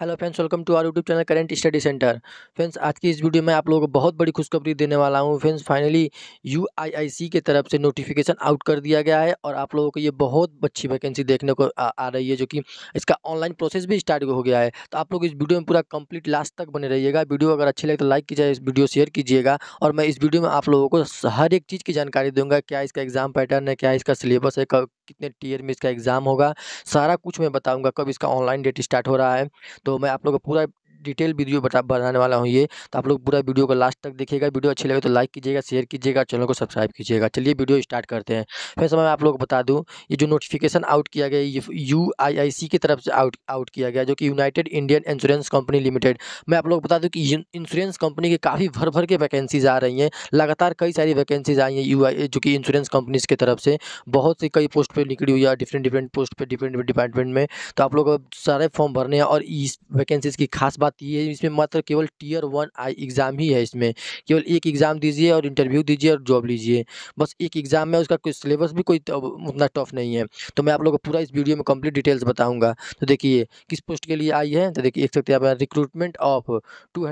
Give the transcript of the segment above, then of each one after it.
hello friends welcome to our YouTube channel current study centre friends आज की इस video में आप लोगों को बहुत बड़ी खुशखबरी देने वाला हूं फ्रेंड्स फाइनली यूआईआईसी की तरफ से नोटिफिकेशन आउट कर दिया गया है और आप लोगों को ये बहुत अच्छी वैकेंसी देखने को आ, आ रही है जो कि इसका ऑनलाइन प्रोसेस भी स्टार्ट हो गया है तो आप लोग इस वीडियो में पूरा कंप्लीट लास्ट तक बने रहिएगा वीडियो अगर अच्छी लगे तो लाइक कीजिए इस वीडियो शेयर कीजिएगा और मैं इस वीडियो में आप लोगों को हर एक चीज़ की जानकारी दूंगा क्या इसका एग्जाम पैटर्न है क्या इसका सिलेबस है कितने टीयर में इसका एग्जाम होगा सारा कुछ मैं बताऊँगा कब इसका ऑनलाइन डेट स्टार्ट हो रहा है तो तो मैं आप लोग को पूरा डिटेल वीडियो बता बनाने वाला हूँ ये तो आप लोग पूरा वीडियो को लास्ट तक देखिएगा वीडियो अच्छी लगे तो लाइक कीजिएगा शेयर कीजिएगा चैनल को सब्सक्राइब कीजिएगा चलिए वीडियो स्टार्ट करते हैं फिर मैं आप लोग बता दूँ ये जो नोटिफिकेशन आउट किया गया ये यू आई आई सी की तरफ से आउट आउट किया गया जो कि United Indian insurance company limited मैं आप लोग बता दूँ कि इंश्योरेंस कंपनी के काफ़ी भर भर के वैकेंसीज आ रही हैं लगातार कई सारी वैकेंसीज आई हैं यू जो कि इंश्योरेंस कंपनीज की तरफ से बहुत सी कई पोस्ट पर निकली हुई है डिफरेंट डिफरेंट पोस्ट पर डिफरेंट डिपार्टमेंट में तो आप लोग सारे फॉर्म भरने हैं और इस वैकेंसीज की खास बात आती है इसमें मात्र केवल टीयर वन आई एग्ज़ाम ही है इसमें केवल एक एग्ज़ाम दीजिए और इंटरव्यू दीजिए और जॉब लीजिए बस एक एग्ज़ाम में उसका कोई सिलेबस भी कोई तो उतना टफ नहीं है तो मैं आप लोगों को पूरा इस वीडियो में कंप्लीट डिटेल्स बताऊँगा तो देखिए किस पोस्ट के लिए आई है तो देखिए एक सकते हैं recruitment of to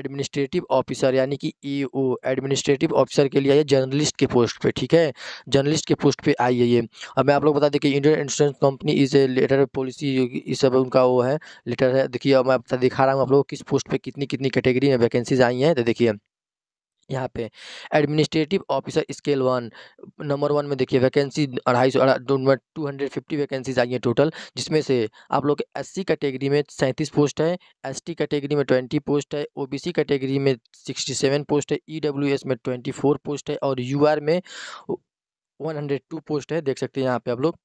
administrative officer यानी कि ए e एडमिनिस्ट्रेटिव ऑफिसर के लिए आई है जर्नलिस्ट के पोस्ट पर ठीक है जर्नलिस्ट के पोस्ट पर आई है ये अब मैं आप लोग बता दें कि इंडियन इंश्योरेंस कंपनी इस लेटर पॉलिसी ये सब उनका वो है लेटर है देखिए अब मैं साथ दिखा रहा हूँ आप लोग किस पोस्ट पे कितनी कितनी कैटेगरी में वैकेंसीज आई हैं तो देखिए यहाँ पे administrative officer scale one number one में देखिए वैकेंसी अढ़ाई सौ टू हंड्रेड फिफ्टी वैकेंसीज आई हैं टोटल जिसमें से आप लोग एस सी कैटेगरी में सैंतीस पोस्ट है एस टी कैटेगरी में ट्वेंटी पोस्ट है ओ बी सी कैटेगरी में सिक्सटी सेवन पोस्ट है ई डब्ल्यू एस में ट्वेंटी फोर पोस्ट है और यू आर में वन हंड्रेड टू पोस्ट है देख सकते हैं यहाँ पे आप लोग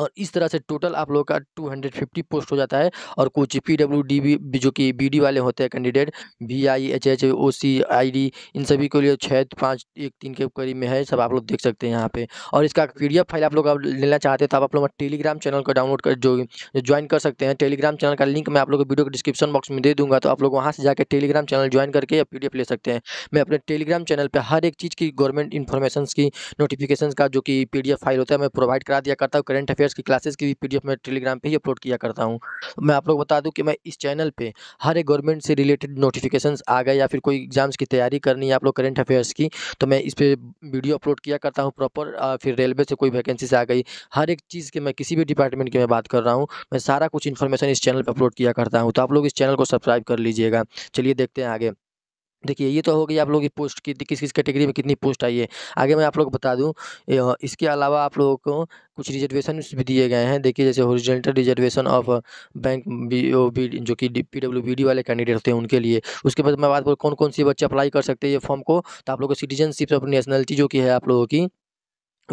और इस तरह से टोटल आप लोगों का 250 पोस्ट हो जाता है और कुछ पी डब्ल्यू डी बी जो कि बी डी वाले होते हैं candidate V I H H O C I D इन सभी के लिए छः पाँच एक तीन के करीब में है सब आप लोग देख सकते हैं यहाँ पे और इसका पी डी एफ फाइल आप लोग आप लेना चाहते हैं तो आप लोग टेलीग्राम चैनल को डाउनलोड कर जो ज्वाइन कर सकते हैं टेलीग्राम चैनल का लिंक मैं आप लोग वीडियो को डिस्क्रिप्शन बॉक्स में दे दूँगा तो आप लोग वहाँ से जाकर टेलीग्राम चैनल ज्वाइन करके या पी डी ले सकते हैं मैं अपने टेलीग्राम चैनल पर हर एक चीज़ की गवर्नमेंट इन्फॉर्मेशन की नोटिफिकेशन का जो कि पी डी एफ फाइल होता है मैं प्रोवाइड करा दिया करता हूँ करेंट करंट अफेयर्स की क्लासेस की भी पी मैं टेलीग्राम पे ही अपलोड किया करता हूँ मैं आप लोग बता दूँ कि मैं इस चैनल पे हर एक गवर्नमेंट से रिलेटेड नोटिफिकेशन आ गए या फिर कोई एग्जाम्स की तैयारी करनी है आप लोग करंट अफेयर्स की तो मैं इस पर वीडियो अपलोड किया करता हूँ प्रॉपर फिर रेलवे से कोई वैकेंसी आ गई हर एक चीज़ की मैं किसी भी डिपार्टमेंट की मैं बात कर रहा हूँ मैं सारा कुछ इन्फॉर्मेशन इस चैनल पर अपलोड किया करता हूँ तो आप लोग इस चैनल को सब्सक्राइब कर लीजिएगा चलिए देखते हैं आगे देखिए ये तो हो गई आप लोगों की पोस्ट की किस किस कैटेगरी में कितनी पोस्ट आई है आगे मैं आप लोग को बता दूं इसके अलावा आप लोगों को कुछ रिजर्वेशन भी दिए गए हैं देखिए जैसे horizontal reservation of bank B O B जो कि पी डब्ल्यू बी डी वाले कैंडिडेट होते हैं उनके लिए उसके बाद मैं बात करूँ कौन कौन से बच्चे अप्लाई कर सकते हैं ये फॉर्म को तो आप लोग को सिटीजनशिप ऑफ नेशनलिटी जो कि है आप लोगों की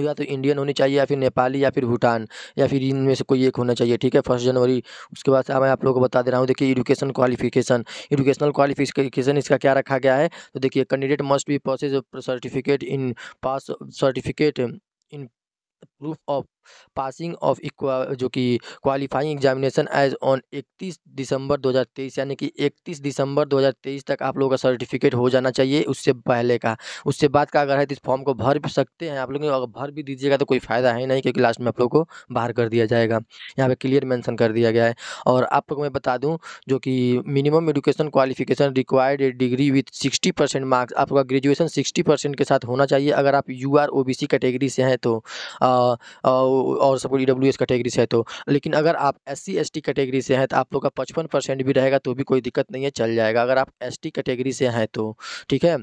या तो इंडियन होनी चाहिए या फिर नेपाली या फिर भूटान या फिर इनमें से कोई एक होना चाहिए ठीक है फर्स्ट जनवरी उसके बाद मैं आप लोगों को बता दे रहा हूँ देखिए एजुकेशन क्वालिफिकेशन एजुकेशनल क्वालिफिकेशन इसका क्या रखा गया है तो देखिए candidate must be process certificate in pass certificate in proof of passing of equi जो कि qualifying examination age on 31 December 2023 यानी कि 31 दिसंबर 2023 तक आप लोगों का सर्टिफिकेट हो जाना चाहिए उससे पहले का उससे बाद का अगर है तो इस फॉर्म को भर भी सकते हैं आप लोग अगर भर भी दीजिएगा तो कोई फ़ायदा है नहीं क्योंकि लास्ट में आप लोग को बाहर कर दिया जाएगा यहाँ पर क्लियर मैंसन कर दिया गया है और आप लोग मैं बता दूँ जो कि minimum education qualification required degree with sixty percent marks आपका ग्रेजुएशन सिक्सटी परसेंट के साथ होना चाहिए अगर आप U R O B C category से हैं तो आ, और suppose E W S category से है तो लेकिन अगर आप S C S T category से हैं तो आप लोग का पचपन परसेंट भी रहेगा तो भी कोई दिक्कत नहीं है चल जाएगा अगर आप एस टी कैटेगरी से हैं तो ठीक है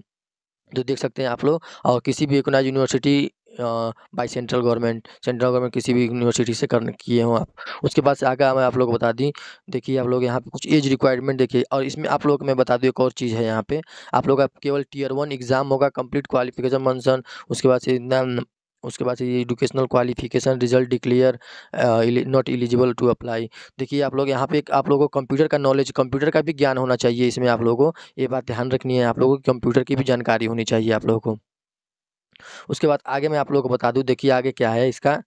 तो देख सकते हैं आप लोग और किसी भी recognised university by central government central government किसी भी यूनिवर्सिटी से कर किए हों आप उसके बाद से आगे मैं आप लोग को बता दी देखिए आप लोग यहाँ पे कुछ एज रिक्वायरमेंट देखिए और इसमें आप लोग मैं बता दूँ एक और चीज़ है यहाँ पे आप लोग का केवल टीयर वन एग्ज़ाम होगा कंप्लीट क्वालिफिकेशन मंसन उसके बाद से उसके बाद ये educational qualification result declare not eligible to apply देखिए आप लोग यहाँ पे आप लोगों को कंप्यूटर का नॉलेज कंप्यूटर का भी ज्ञान होना चाहिए इसमें आप लोगों को ये बात ध्यान रखनी है आप लोगों को कंप्यूटर की भी जानकारी होनी चाहिए आप लोगों को उसके बाद आगे मैं आप लोगों को बता दूँ देखिए आगे क्या है इसका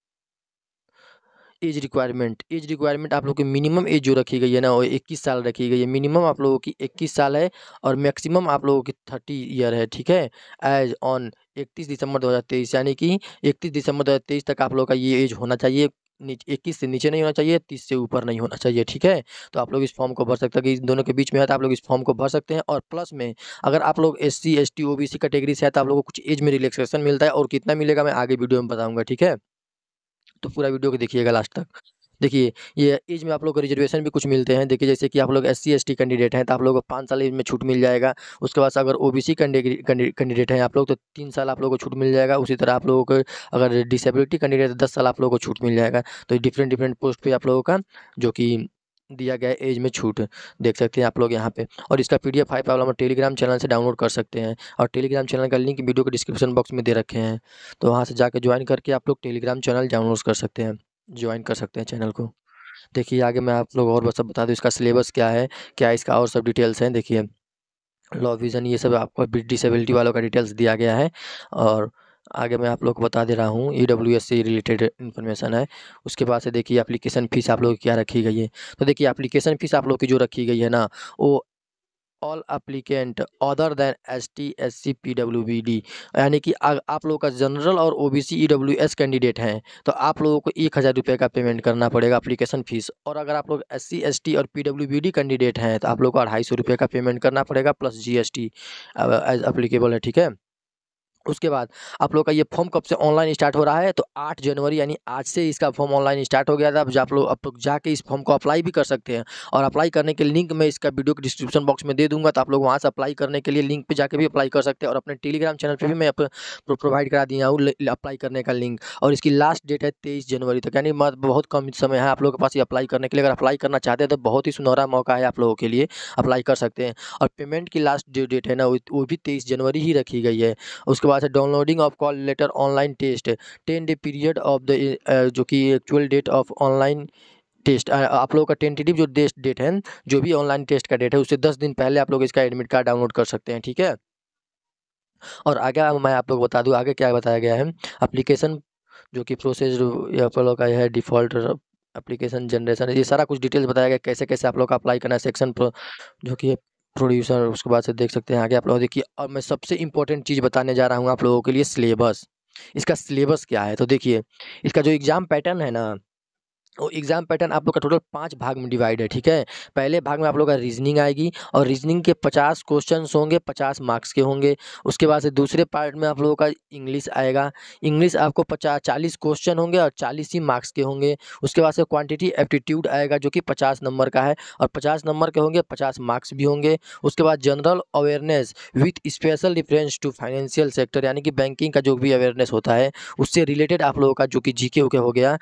एज रिक्वायरमेंट एज रिक्वायरमेंट आप लोग की मिनिमम एज जो रखी गई है ना वो इक्कीस साल रखी गई है मिनिमम आप लोगों की इक्कीस साल है और मैक्सिमम आप लोगों की थर्टी ईयर है ठीक है एज ऑन इकतीस दिसंबर दो हज़ार तेईस यानी कि इकतीस दिसंबर दो हज़ार तेईस तक आप लोगों का ये एज होना चाहिए इक्कीस से नीचे नहीं होना चाहिए तीस से ऊपर नहीं होना चाहिए ठीक है तो आप लोग इस फॉर्म को भर सकते हैं कि दोनों के बीच में है तो आप लोग इस फॉर्म को भर सकते हैं और प्लस में अगर आप लोग S C S T O B C category से है तो आप लोग को कुछ एज में रिलैक्सेशन मिलता है और कितना मिलेगा मैं आगे वीडियो में बताऊँगा ठीक है तो पूरा वीडियो को देखिएगा लास्ट तक देखिए ये एज में आप लोग को रिजर्वेशन भी कुछ मिलते हैं देखिए जैसे कि आप लोग एस सी कैंडिडेट हैं तो आप लोग को पाँच साल एज में छूट मिल जाएगा उसके बाद अगर ओ बी सी कैंडिडेट हैं आप लोग तो तीन साल आप लोग को छूट मिल जाएगा उसी तरह आप लोगों को अगर डिसेबिलिटी कैंडिडेट तो दस साल आप लोगों को छूट मिल जाएगा तो डिफरेंट डिफरेंट पोस्ट पर आप लोगों का जो कि दिया गया एज में छूट देख सकते हैं आप लोग यहाँ पे और इसका पी डी एफ फाइव आप लोग टेलीग्राम चैनल से डाउनलोड कर सकते हैं और टेलीग्राम चैनल का लिंक वीडियो के डिस्क्रिप्शन बॉक्स में दे रखे हैं तो वहाँ से जाकर ज्वाइन करके आप लोग टेलीग्राम चैनल डाउनलोड कर सकते हैं ज्वाइन कर सकते हैं चैनल को देखिए आगे मैं आप लोग और सब बता दूँ इसका सिलेबस क्या है क्या इसका और सब डिटेल्स हैं देखिए लॉ विज़न ये सब आपको डिसेबिलिटी वालों का डिटेल्स दिया गया है और आगे मैं आप लोग को बता दे रहा हूँ ई डब्ल्यू एस से रिलेटेड इन्फॉर्मेशन है उसके बाद से देखिए एप्लीकेशन फ़ीस आप लोग की क्या रखी गई है तो देखिए एप्लीकेशन फ़ीस आप लोग की जो रखी गई है ना वो all applicant other than S T S C P W B D यानी कि आप लोगों का जनरल और O B C E W S candidate हैं तो आप लोगों को एक हज़ार रुपये का पेमेंट करना पड़ेगा अप्लीकेशन फ़ीस और अगर आप लोग एस सी एस टी और P W B D candidate हैं तो आप लोग को अढ़ाई सौ रुपये का पेमेंट करना पड़ेगा plus G S T as applicable है ठीक है उसके बाद आप लोग का ये फॉर्म कब से ऑनलाइन स्टार्ट हो रहा है तो 8 जनवरी यानी आज से इसका फॉर्म ऑनलाइन स्टार्ट हो गया था आप लोग आप लोग जाके इस फॉर्म को अप्लाई भी कर सकते हैं और अप्लाई करने के लिंक मैं इसका वीडियो के डिस्क्रिप्शन बॉक्स में दे दूंगा तो आप लोग वहाँ से अप्लाई करने के लिए लिंक पर जाकर भी अप्लाई कर सकते हैं और अपने टेलीग्राम चैनल पर भी मैं प्रोवाइड करा दिया हूँ अप्लाई करने का लिंक और इसकी लास्ट डेट है तेईस जनवरी तक यानी बहुत कम समय है आप लोगों के पास ये अप्लाई करने के लिए अगर अप्लाई करना चाहते हैं तो बहुत ही सुनहरा मौका है आप लोगों के लिए अप्लाई कर सकते हैं और पेमेंट की लास्ट जो डेट है ना वो भी तेईस जनवरी ही रखी गई है उसके बाद है downloading of call letter online test ten day period of the जो कि actual date of online test आप लोगों का टेंटेटिव जो टेस्ट डेट है जो भी ऑनलाइन टेस्ट का डेट है उससे दस दिन पहले आप लोग इसका एडमिट कार्ड डाउनलोड कर सकते हैं ठीक है और आगे मैं आप लोग बता दूँ आगे क्या बताया गया है अप्लीकेशन जो कि प्रोसेस आप लोग का है डिफ़ॉल्ट अप्लीकेशन जनरेशन ये सारा कुछ डिटेल्स बताया गया कैसे कैसे आप लोग का अप्लाई करना है सेक्शन जो कि प्रोड्यूसर उसके बाद से देख सकते हैं आगे आप लोग देखिए अब मैं सबसे इम्पोर्टेंट चीज़ बताने जा रहा हूँ आप लोगों के लिए सिलेबस इसका सिलेबस क्या है तो देखिए इसका जो एग्ज़ाम पैटर्न है ना और एग्ज़ाम पैटर्न आप लोग का टोटल पांच भाग में डिवाइड है ठीक है पहले भाग में आप लोग का रीजनिंग आएगी और रीजनिंग के पचास क्वेश्चन होंगे पचास मार्क्स के होंगे उसके बाद से दूसरे पार्ट में आप लोगों का इंग्लिश आएगा इंग्लिश आपको पचास चालीस क्वेश्चन होंगे और चालीस ही मार्क्स के होंगे उसके बाद से क्वान्टिटी एप्टीट्यूड आएगा जो कि पचास नंबर का है और पचास नंबर के होंगे पचास मार्क्स भी होंगे उसके बाद general awareness with special reference to financial sector यानी कि बैंकिंग का जो भी अवेयरनेस होता है उससे रिलेटेड आप लोगों का जो कि जी के हो गया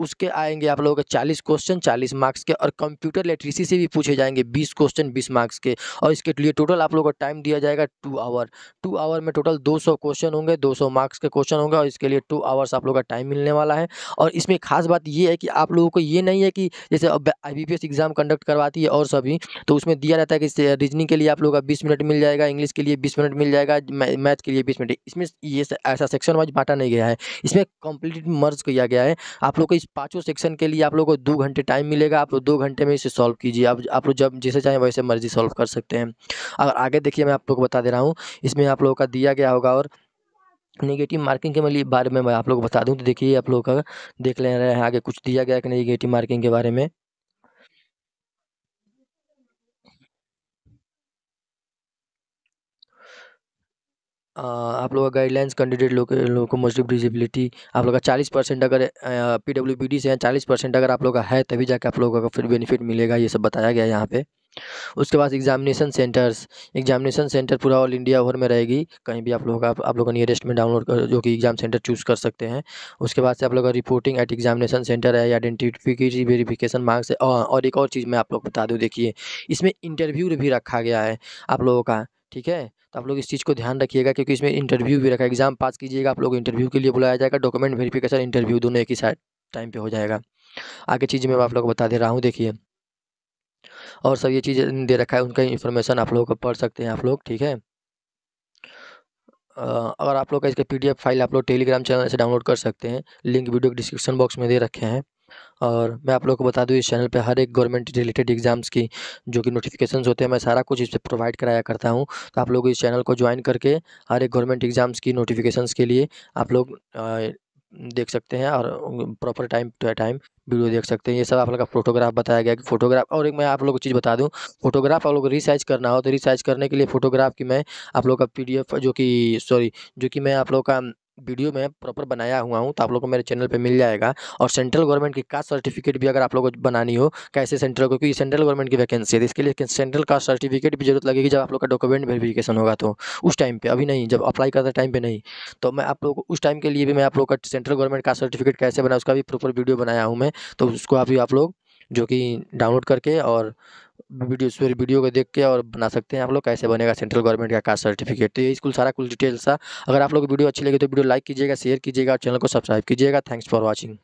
उसके आएंगे आप लोगों के चालीस क्वेश्चन चालीस मार्क्स के और कंप्यूटर लिटरेसी से भी पूछे जाएंगे बीस क्वेश्चन बीस मार्क्स के और इसके लिए टोटल आप लोगों को टाइम दिया जाएगा टू आवर टू आवर में टोटल दो सौ क्वेश्चन होंगे दो सौ मार्क्स के क्वेश्चन होंगे और इसके लिए टू आवर्स आप लोग का टाइम मिलने वाला है और इसमें खास बात यह है कि आप लोगों को ये नहीं है कि जैसे आई एग्ज़ाम कंडक्ट करवाती है और सभी तो उसमें दिया रहता है कि रीजनिंग के लिए आप लोग का बीस मिनट मिल जाएगा इंग्लिश के लिए बीस मिनट मिल जाएगा मैथ के लिए बीस मिनट इसमें ये ऐसा सेक्शन वाइज बांटा नहीं गया है इसमें कंप्लीट मर्ज किया गया है आप लोग को इस पाँचों सेक्शन के लिए आप लोग को दो घंटे टाइम मिलेगा आप लोग दो घंटे में इसे सॉल्व कीजिए आप आप लोग जब जैसे चाहें वैसे मर्जी सॉल्व कर सकते हैं और आगे देखिए मैं आप लोग को बता दे रहा हूँ इसमें आप लोगों का दिया गया होगा और नेगेटिव मार्किंग के बारे में मैं आप लोग को बता दूँ तो देखिए आप लोग का देख ले रहे हैं आगे कुछ दिया गया कि नेगेटिव मार्किंग के बारे में आप लोग का गाइडलाइंस कैंडिडेट लोग को मोस्टली डिजिबिलिटी आप लोग का चालीस परसेंट अगर पी डब्ल्यू बी डी से हैं चालीस परसेंट अगर आप लोग का है तभी जाके आप लोगों का फिर बेनिफिट मिलेगा ये सब बताया गया यहाँ पे उसके बाद एग्जामिनेशन सेंटर्स एग्जामिनेशन सेंटर पूरा ऑल इंडिया भर में रहेगी कहीं भी आप लोग आप, आप लोग नियरेस्ट में डाउनलोड कर जो कि एग्जाम सेंटर चूज़ कर सकते हैं उसके बाद से आप लोग का रिपोर्टिंग एट एग्जामिनेशन सेंटर है आइडेंटिफिकेशन वेरिफिकेशन मार्क्स है और एक और चीज़ मैं आप लोग बता दूँ देखिए इसमें इंटरव्यू भी रखा गया है आप लोगों का ठीक है तो आप लोग इस चीज़ को ध्यान रखिएगा क्योंकि इसमें इंटरव्यू भी रखा है एग्ज़ाम पास कीजिएगा आप लोग इंटरव्यू के लिए बुलाया जाएगा डॉक्यूमेंट वेरिफिकेशन इंटरव्यू दोनों एक ही साथ टाइम पे हो जाएगा आगे चीज़ मैं आप लोग को बता दे रहा हूँ देखिए और सब ये चीज़ें दे रखा है उनका इन्फॉर्मेशन आप लोग पढ़ सकते हैं आप लोग ठीक है अगर आप लोग का इसका पी फाइल आप लोग टेलीग्राम चैनल से डाउनलोड कर सकते हैं लिंक वीडियो के डिस्क्रिप्शन बॉक्स में दे रखे हैं और मैं आप लोगों को बता दूँ इस चैनल पे हर एक गवर्नमेंट रिलेटेड एग्ज़ाम्स की जो कि नोटिफिकेशंस होते हैं मैं सारा कुछ इस पर प्रोवाइड कराया करता हूँ तो आप लोग इस चैनल को ज्वाइन करके हर एक गवर्नमेंट एग्ज़ाम्स की नोटिफिकेशंस के लिए आप लोग देख सकते हैं और proper time to time video देख सकते हैं ये सब आप लोग का फोटोग्राफ बताया गया कि फोटोग्राफ और एक मैं आप लोग को चीज़ बता दूं फोटोग्राफ आप लोग रिसाइज करना हो तो रिसाइज करने के लिए फोटोग्राफ की मैं आप लोग का पीडीएफ जो कि सॉरी जो कि मैं आप लोग का वीडियो में प्रॉपर बनाया हुआ हूँ तो आप लोग को मेरे चैनल पे मिल जाएगा और सेंट्रल गवर्नमेंट की कास्ट सर्टिफिकेट भी अगर आप लोग को बनानी हो कैसे सेंट्रल को क्योंकि सेंट्रल गवर्नमेंट की वैकेंसी है तो इसके लिए सेंट्रल कास्ट सर्टिफिकेट भी जरूरत लगेगी जब आप लोग का डॉक्यूमेंट वेरीफिकेशन होगा तो उस टाइम पर अभी नहीं जब अप्लाई करते टाइम पर नहीं तो मैं आप लोग उस टाइम के लिए भी मैं आप लोग का सेंट्रल गवर्नमेंट कास्ट सर्टिफिकेट कैसे बना उसका भी प्रॉपर वीडियो बनाया हूँ मैं तो उसको अभी आप लोग जो कि डाउनलोड करके और वीडियो सॉरी वीडियो को देख के और बना सकते हैं आप लोग कैसे बनेगा सेंट्रल गवर्नमेंट का कास्ट सर्टिफिकेट तो ये स्कूल सारा कुछ डिटेल्स था अगर आप लोग वीडियो अच्छी लगी तो वीडियो लाइक कीजिएगा शेयर कीजिएगा और चैनल को सब्सक्राइब कीजिएगा थैंक्स फॉर वॉचिंग